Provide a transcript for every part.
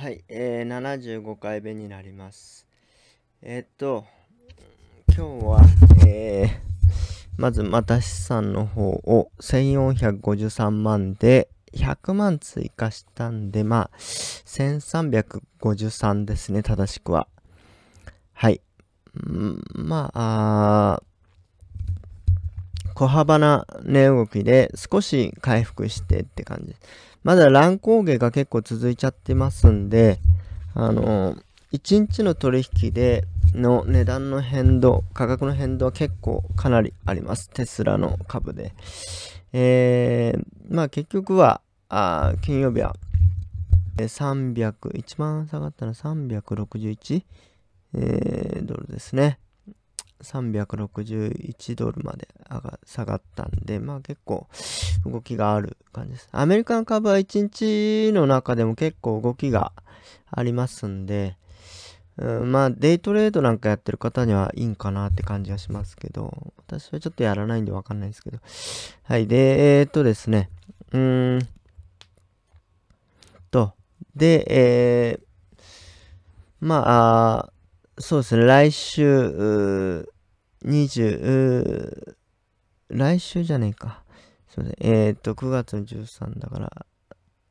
はい、えー、75回目になります。えー、っと、今日は、えー、まず、また資産の方を1453万で100万追加したんで、まあ、1353ですね、正しくは。はい。んまあ、あ小幅な値動きで少し回復してって感じ。まだ乱高下が結構続いちゃってますんで、あの1日の取引での値段の変動、価格の変動は結構かなりあります。テスラの株で。えー、まあ結局は、あ金曜日は、300、1万下がったの 361? えー、ドルですね。361ドルまで上が下がったんで、まあ結構動きがある感じです。アメリカン株は1日の中でも結構動きがありますんで、うん、まあデイトレードなんかやってる方にはいいんかなって感じがしますけど、私はちょっとやらないんでわかんないですけど。はい。で、えー、っとですね。うーん。と、で、えー、まあ、そうですね、来週、20、来週じゃねえか。すいません。えー、っと、9月の13だから、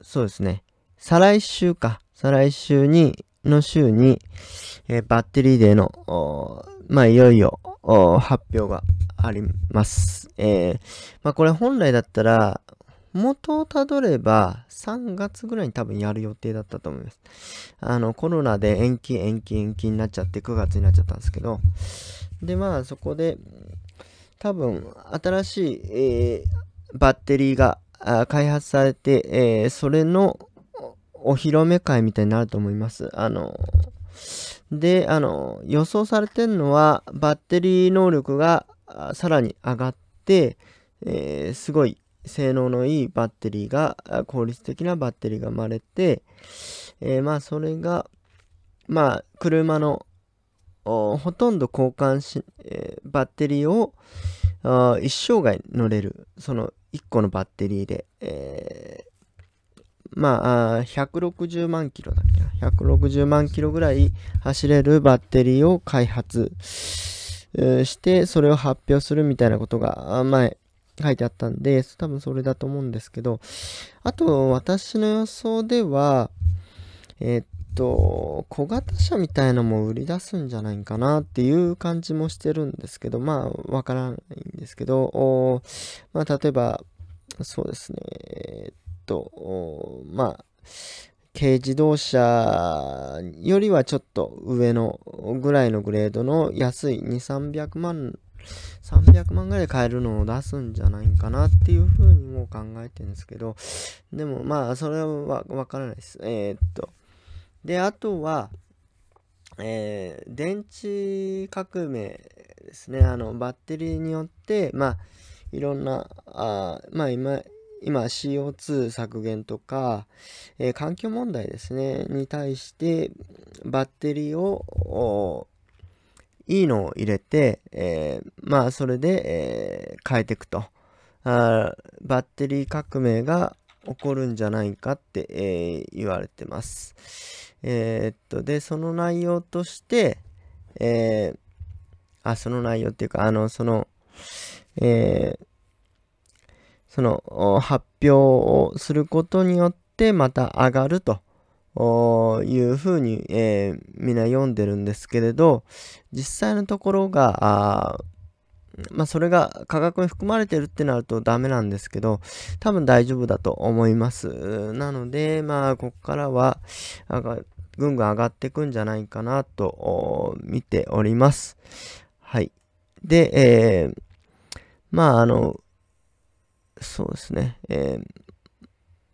そうですね。再来週か。再来週に、の週に、えー、バッテリーデーの、まあ、いよいよ、発表があります。えー、まあ、これ本来だったら、元をたどれば3月ぐらいに多分やる予定だったと思います。あの、コロナで延期延期延期になっちゃって9月になっちゃったんですけど、で、まあそこで多分新しい、えー、バッテリーが開発されて、えー、それのお披露目会みたいになると思います。あの、で、あの、予想されてるのはバッテリー能力がさらに上がって、えー、すごい性能のいいバッテリーが、効率的なバッテリーが生まれて、えー、まあそれが、まあ車のほとんど交換し、えー、バッテリーをー一生涯乗れる、その1個のバッテリーで、えー、まあ160万キロだっけな、160万キロぐらい走れるバッテリーを開発して、それを発表するみたいなことが前、書いてあったんで、多分それだと思うんですけど、あと私の予想では、えっと、小型車みたいのも売り出すんじゃないかなっていう感じもしてるんですけど、まあわからないんですけど、まあ例えば、そうですね、えっと、まあ、軽自動車よりはちょっと上のぐらいのグレードの安い2、300万300万ぐらいで買えるのを出すんじゃないかなっていうふうにも考えてるんですけど、でもまあ、それはわからないです。えー、っと。で、あとは、えー、電池革命ですね。あの、バッテリーによって、まあ、いろんな、あまあ今、今 CO2 削減とか、えー、環境問題ですねに対してバッテリーをいいのを入れて、えー、まあそれで、えー、変えていくとあバッテリー革命が起こるんじゃないかって、えー、言われてます。えー、っとでその内容として、えー、あその内容っていうかあのその、えー、その発表をすることによってまた上がるというふうに、えー、みんな読んでるんですけれど実際のところがまあ、それが価格に含まれてるってなるとダメなんですけど、多分大丈夫だと思います。なので、まあ、ここからは、ぐんぐん上がっていくんじゃないかなと、見ております。はい。で、えー、まあ、あの、そうですね。えー、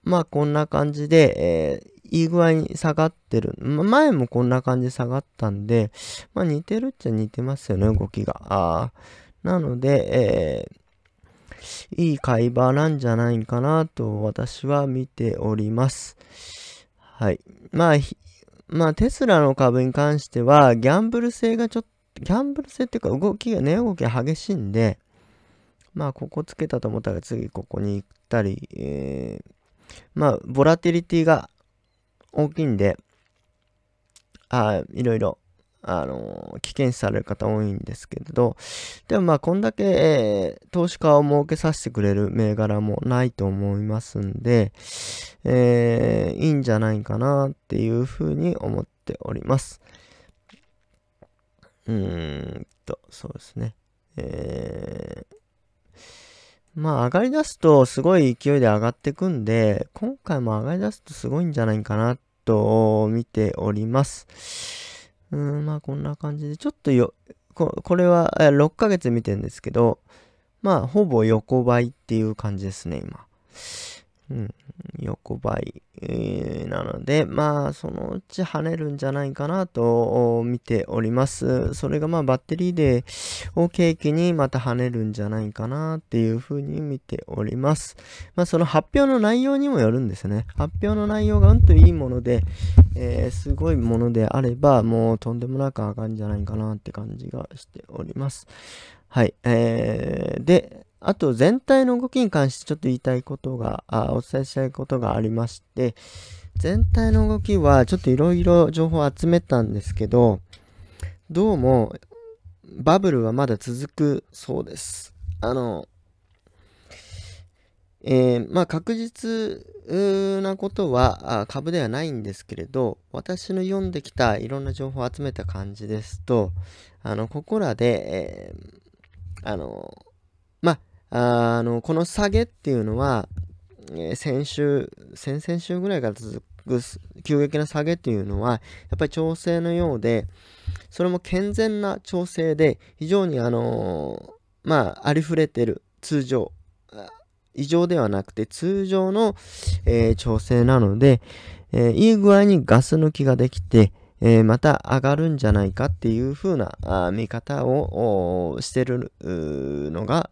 まあ、こんな感じで、えーいい具合に下がってる。前もこんな感じで下がったんで、まあ、似てるっちゃ似てますよね、動きが。あなので、えー、いい買い場なんじゃないかなと私は見ております。はい。まあ、まあ、テスラの株に関しては、ギャンブル性がちょっと、ギャンブル性っていうか動きが、値動きが激しいんで、まあ、ここつけたと思ったら次ここに行ったり、えー、まあ、ボラティリティが大きいんで、あいろいろ、あのー、危険視される方多いんですけれど、でもまあ、こんだけ、えー、投資家を儲けさせてくれる銘柄もないと思いますんで、えー、いいんじゃないかなっていうふうに思っております。うーんと、そうですね。えーまあ上がり出すとすごい勢いで上がってくんで、今回も上がり出すとすごいんじゃないかなと見ております。うん、まあこんな感じで、ちょっとよ、ここれは6ヶ月見てるんですけど、まあほぼ横ばいっていう感じですね、今。うん、横ばい、えー、なので、まあ、そのうち跳ねるんじゃないかなと見ております。それがまあ、バッテリーでを契機にまた跳ねるんじゃないかなっていうふうに見ております。まあ、その発表の内容にもよるんですね。発表の内容がうんといいもので、えー、すごいものであれば、もうとんでもなく上がるんじゃないかなって感じがしております。はい。えー、で、あと全体の動きに関してちょっと言いたいことが、あお伝えしたいことがありまして、全体の動きはちょっといろいろ情報を集めたんですけど、どうもバブルはまだ続くそうです。あの、えー、まあ確実なことは株ではないんですけれど、私の読んできたいろんな情報を集めた感じですと、あの、ここらで、えー、あの、あのこの下げっていうのは、え先週先々週ぐらいから続く急激な下げっていうのはやっぱり調整のようでそれも健全な調整で非常にあのまあありふれてる通常異常ではなくて通常の、えー、調整なので、えー、いい具合にガス抜きができて、えー、また上がるんじゃないかっていう風なあ見方をしてるのが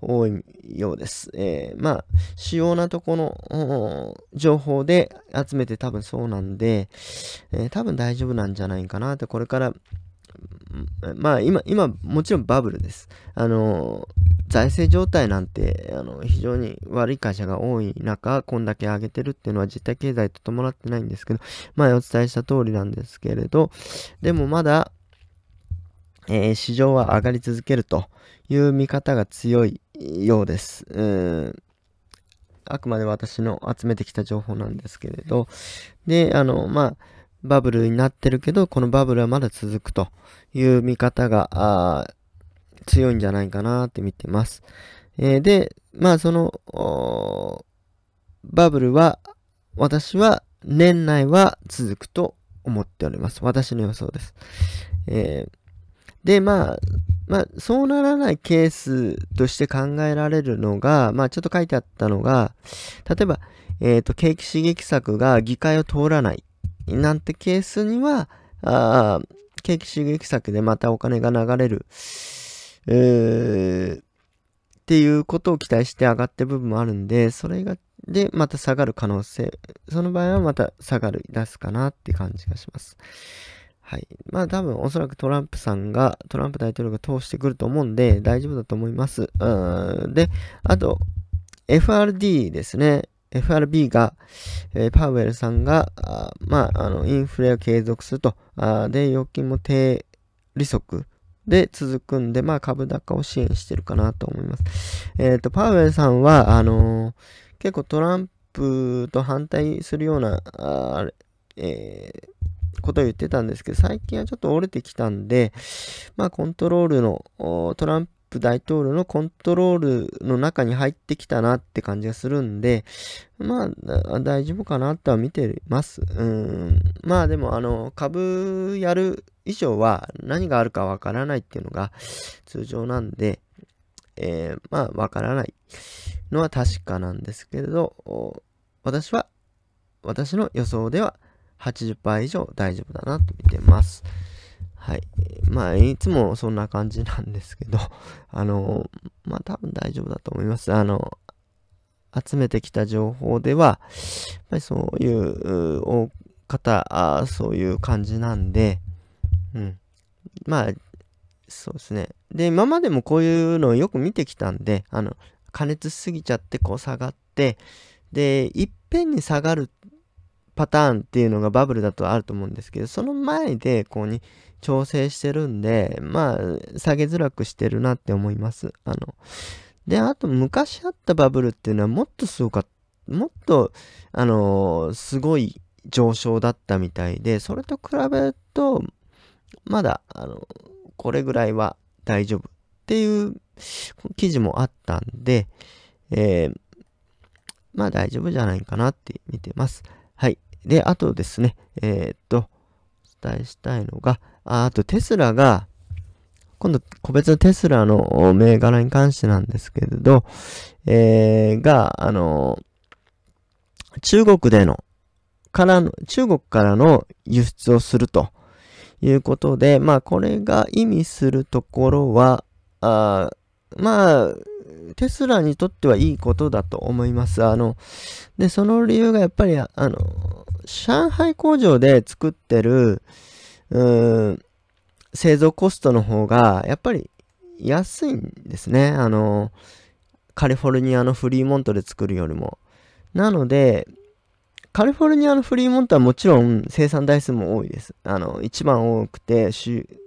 多いようです。えー、まあ、主要なとこの情報で集めて多分そうなんで、えー、多分大丈夫なんじゃないかなって、これからまあ今、今、もちろんバブルです。あの、財政状態なんて、あの、非常に悪い会社が多い中、こんだけ上げてるっていうのは実体経済と伴ってないんですけど、前お伝えした通りなんですけれど、でもまだ、えー、市場は上がり続けるという見方が強いようです。うんあくまで私の集めてきた情報なんですけれど。で、あの、まあ、バブルになってるけど、このバブルはまだ続くという見方が、強いんじゃないかなって見てます。えー、で、まあその、バブルは、私は年内は続くと思っております。私の予想です。えー、で、まあ、まあ、そうならないケースとして考えられるのが、まあ、ちょっと書いてあったのが、例えば、えっ、ー、と、景気刺激策が議会を通らないなんてケースには、あ景気刺激策でまたお金が流れる、えー、っていうことを期待して上がってる部分もあるんで、それが、で、また下がる可能性、その場合はまた下がる、出すかなって感じがします。はい。まあ多分おそらくトランプさんが、トランプ大統領が通してくると思うんで大丈夫だと思います。うんで、あと、FRD ですね。FRB が、えー、パウエルさんが、あまあ、あの、インフレを継続すると、あで、預金も低利息で続くんで、まあ、株高を支援してるかなと思います。えっ、ー、と、パウエルさんは、あのー、結構トランプと反対するような、あえことを言ってたんですけど、最近はちょっと折れてきたんで、まあ、コントロールの、トランプ大統領のコントロールの中に入ってきたなって感じがするんで、まあ、大丈夫かなとは見てます。うん。まあでも、あの、株やる以上は何があるかわからないっていうのが通常なんで、えー、まあ、わからないのは確かなんですけれど、私は、私の予想では80%以上大丈夫だなと見てます。はい。まあ、いつもそんな感じなんですけど、あの、まあ多分大丈夫だと思います。あの、集めてきた情報では、やっぱりそういう方あ、そういう感じなんで、うん。まあ、そうですね。で、今までもこういうのをよく見てきたんで、あの、加熱しすぎちゃって、こう下がって、で、いっぺんに下がるパターンっていうのがバブルだとあると思うんですけど、その前でこうに調整してるんで、まあ、下げづらくしてるなって思います。あの、で、あと昔あったバブルっていうのはもっとすごかった、もっと、あのすごい上昇だったみたいで、それと比べると、まだ、あの、これぐらいは大丈夫っていう記事もあったんで、えー、まあ大丈夫じゃないかなって見てます。で、あとですね、えー、っと、お伝えしたいのが、ああとテスラが、今度、個別のテスラの銘柄に関してなんですけれど、えー、が、あの、中国での、からの、中国からの輸出をするということで、まあ、これが意味するところは、あまあ、テスラにとってはいいことだと思います。あの、で、その理由がやっぱり、あの、上海工場で作ってる、うん、製造コストの方が、やっぱり安いんですね。あの、カリフォルニアのフリーモントで作るよりも。なので、カリフォルニアのフリーモントはもちろん生産台数も多いです。あの、一番多くて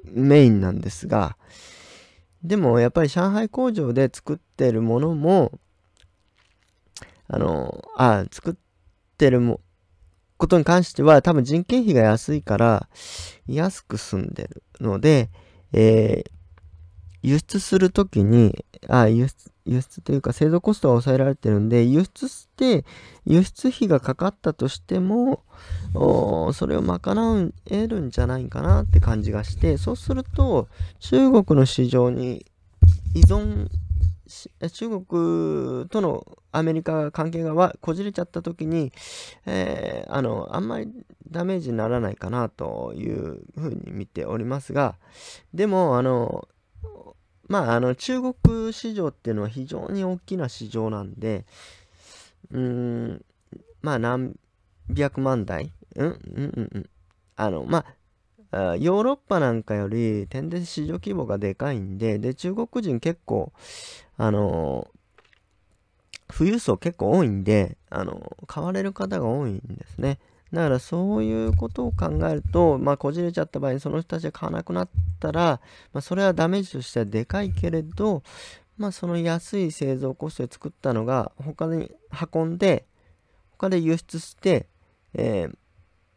メインなんですが、でもやっぱり上海工場で作ってるものも、あの、あ、作ってるも、ことに関しては多分人件費が安いから安く済んでるので、えー、輸出するときに、あ輸出、輸出というか製造コストが抑えられてるんで、輸出して、輸出費がかかったとしても、それを賄う、得るんじゃないかなって感じがして、そうすると、中国の市場に依存中国とのアメリカ関係がこじれちゃった時に、えー、あのあんまりダメージにならないかなというふうに見ておりますがでもあのまああの中国市場っていうのは非常に大きな市場なんでうんまあ何百万台うんうんうんうんあのまあヨーロッパなんかより天然市場規模がでかいんで、で、中国人結構、あのー、富裕層結構多いんで、あのー、買われる方が多いんですね。だからそういうことを考えると、まあ、こじれちゃった場合にその人たちが買わなくなったら、まあ、それはダメージとしてはでかいけれど、まあ、その安い製造コストで作ったのが他に運んで他で輸出して、えー、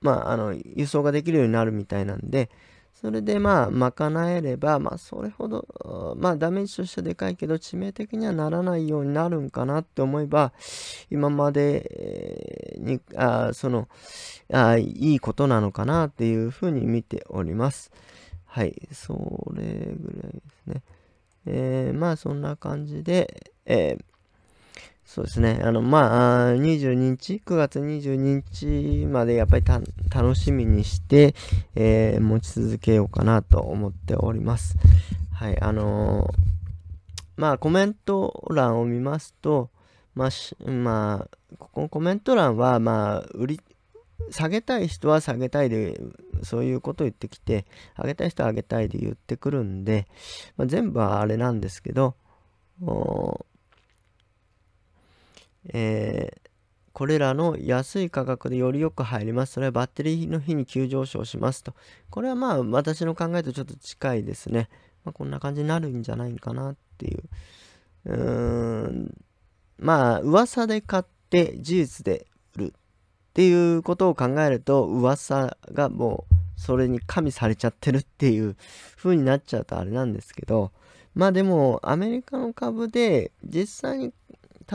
まあ、あの、輸送ができるようになるみたいなんで、それでまあ、賄えれば、まあ、それほど、まあ、ダメージとしてはでかいけど、致命的にはならないようになるんかなって思えば、今までに、あそのあ、いいことなのかなっていうふうに見ております。はい、それぐらいですね。えー、まあ、そんな感じで、えーそうですね。あの、まあ、22日、9月22日までやっぱり楽しみにして、えー、持ち続けようかなと思っております。はい、あのー、まあ、コメント欄を見ますと、まあ、まあ、ここのコメント欄は、まあ、売り、下げたい人は下げたいで、そういうこと言ってきて、上げたい人は上げたいで言ってくるんで、まあ、全部はあれなんですけど、おえー、これらの安い価格でよりよく入ります。それはバッテリーの日に急上昇しますと。これはまあ私の考えとちょっと近いですね。まあ、こんな感じになるんじゃないかなっていう。うーん。まあ噂で買って事実で売るっていうことを考えると噂がもうそれに加味されちゃってるっていう風になっちゃうとあれなんですけどまあでもアメリカの株で実際に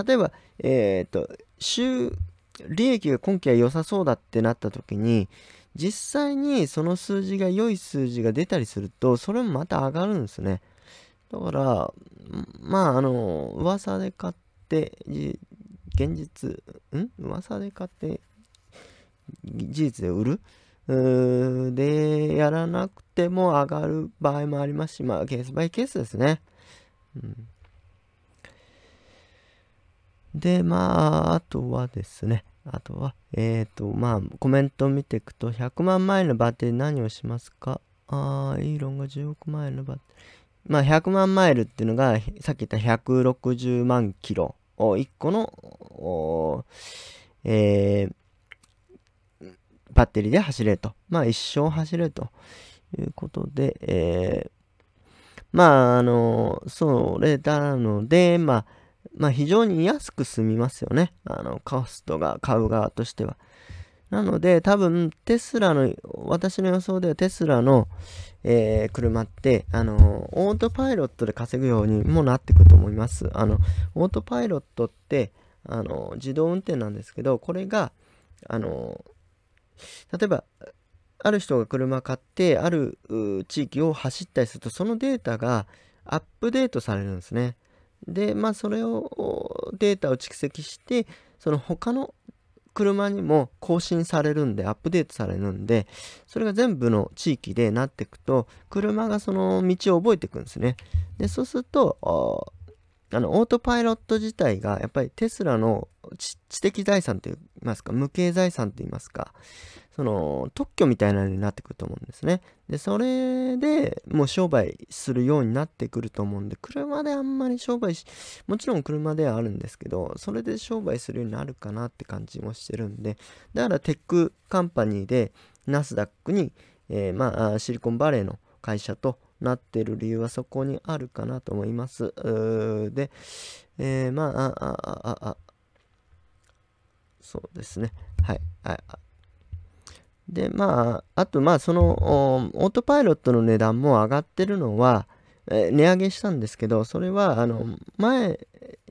例えば、えっ、ー、と、収、利益が今期は良さそうだってなった時に、実際にその数字が良い数字が出たりすると、それもまた上がるんですね。だから、まあ、あの、噂で買って、現実、ん噂で買って、事実で売るで、やらなくても上がる場合もありますし、まあ、ケースバイケースですね。うんで、まあ、あとはですね、あとは、えっ、ー、と、まあ、コメントを見ていくと、100万マイルのバッテリー何をしますかああ、イーロンが10億マイルのバッテリー。まあ、100万マイルっていうのが、さっき言った160万キロを1個の、えー、バッテリーで走れると。まあ、一生走れるということで、えー、まあ、あの、それなので、まあ、まあ非常に安く済みますよね。あの、コストが買う側としては。なので多分テスラの、私の予想ではテスラの、えー、車って、あの、オートパイロットで稼ぐようにもなってくると思います。あの、オートパイロットって、あの、自動運転なんですけど、これが、あの、例えば、ある人が車買って、ある地域を走ったりすると、そのデータがアップデートされるんですね。で、まあ、それをデータを蓄積して、その他の車にも更新されるんで、アップデートされるんで、それが全部の地域でなっていくと、車がその道を覚えていくんですね。で、そうすると、あの、オートパイロット自体が、やっぱりテスラの知的財産といいますか、無形財産といいますか、その、特許みたいなのになってくると思うんですね。で、それでもう商売するようになってくると思うんで、車であんまり商売し、もちろん車ではあるんですけど、それで商売するようになるかなって感じもしてるんで、だからテックカンパニーで、ナスダックに、えー、まあ、シリコンバレーの会社となってる理由はそこにあるかなと思います。で、えー、まあ、あ、あ、あ、あ、そうですね。はい。で、まあ、あと、まあ、その、オートパイロットの値段も上がってるのは、えー、値上げしたんですけど、それは、あの、前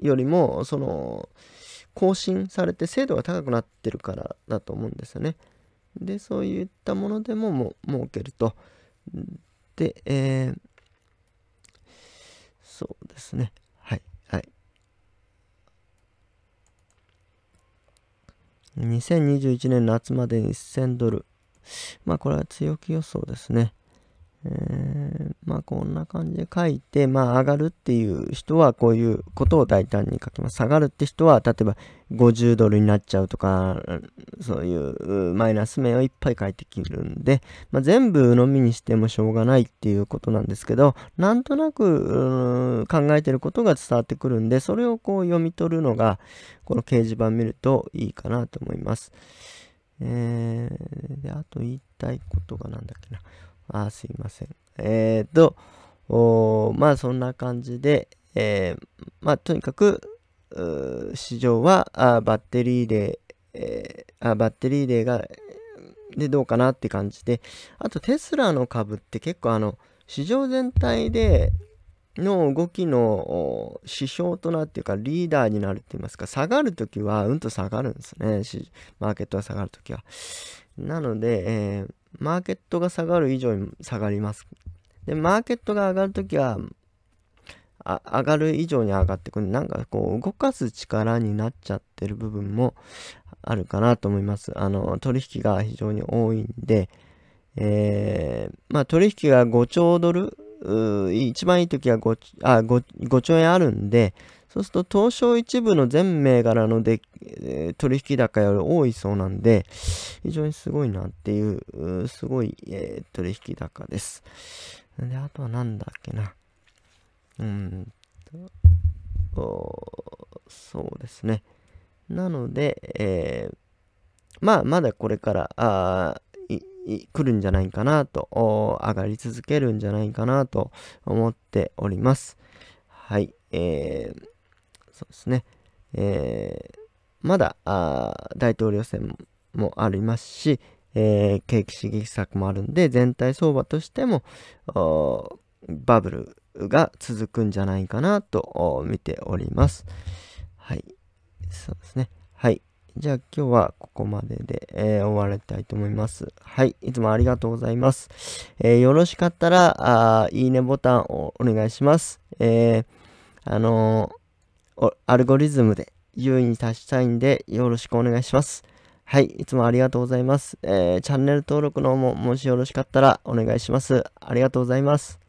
よりも、その、更新されて精度が高くなってるからだと思うんですよね。で、そういったものでももう、儲けると。で、えー、そうですね。はい、はい。2021年夏までに1000ドル。まあこれは強気予想ですね。えー、まあこんな感じで書いて、まあ上がるっていう人はこういうことを大胆に書きます。下がるって人は、例えば50ドルになっちゃうとか、そういうマイナス面をいっぱい書いてきるんで、まあ、全部のみにしてもしょうがないっていうことなんですけど、なんとなく考えてることが伝わってくるんで、それをこう読み取るのが、この掲示板見るといいかなと思います。えー、で、あと言いたいことが何だっけな。あすいません。えっ、ー、と、まあそんな感じで、えー、まあとにかく、市場はあバッテリーで、えー、あバッテリーでが、でどうかなって感じで、あとテスラの株って結構あの、市場全体での動きの指標となっていうかリーダーになるって言いますか下がるときはうんと下がるんですねマーケットが下がるときはなので、えー、マーケットが下がる以上に下がります。で、マーケットが上がるときは、あ上がる以上に上がってくる。なんかこう、動かす力になっちゃってる部分もあるかなと思います。あの、取引が非常に多いんで、えー、まあ取引が5兆ドル、一番いい時は 5, あ 5, 5兆円あるんで、そうすると東証一部の全銘柄のデッ取引高より多いそうなんで、非常にすごいなっていう、すごい、えー、取引高です。で、あとは何だっけな。うんと、そうですね。なので、えー、まあ、まだこれから、あ来るんじゃないかなと、上がり続けるんじゃないかなと思っております。はい、えー、そうですね。えーまだ大統領選もありますし、えー、景気刺激策もあるんで全体相場としてもバブルが続くんじゃないかなと見ております。はい。そうですね。はい。じゃあ今日はここまでで、えー、終わりたいと思います。はい。いつもありがとうございます。えー、よろしかったら、いいねボタンをお願いします。えー、あのー、アルゴリズムで優位に達したいんで、よろしくお願いします。はい、いつもありがとうございます。えー、チャンネル登録の方も、もしよろしかったらお願いします。ありがとうございます。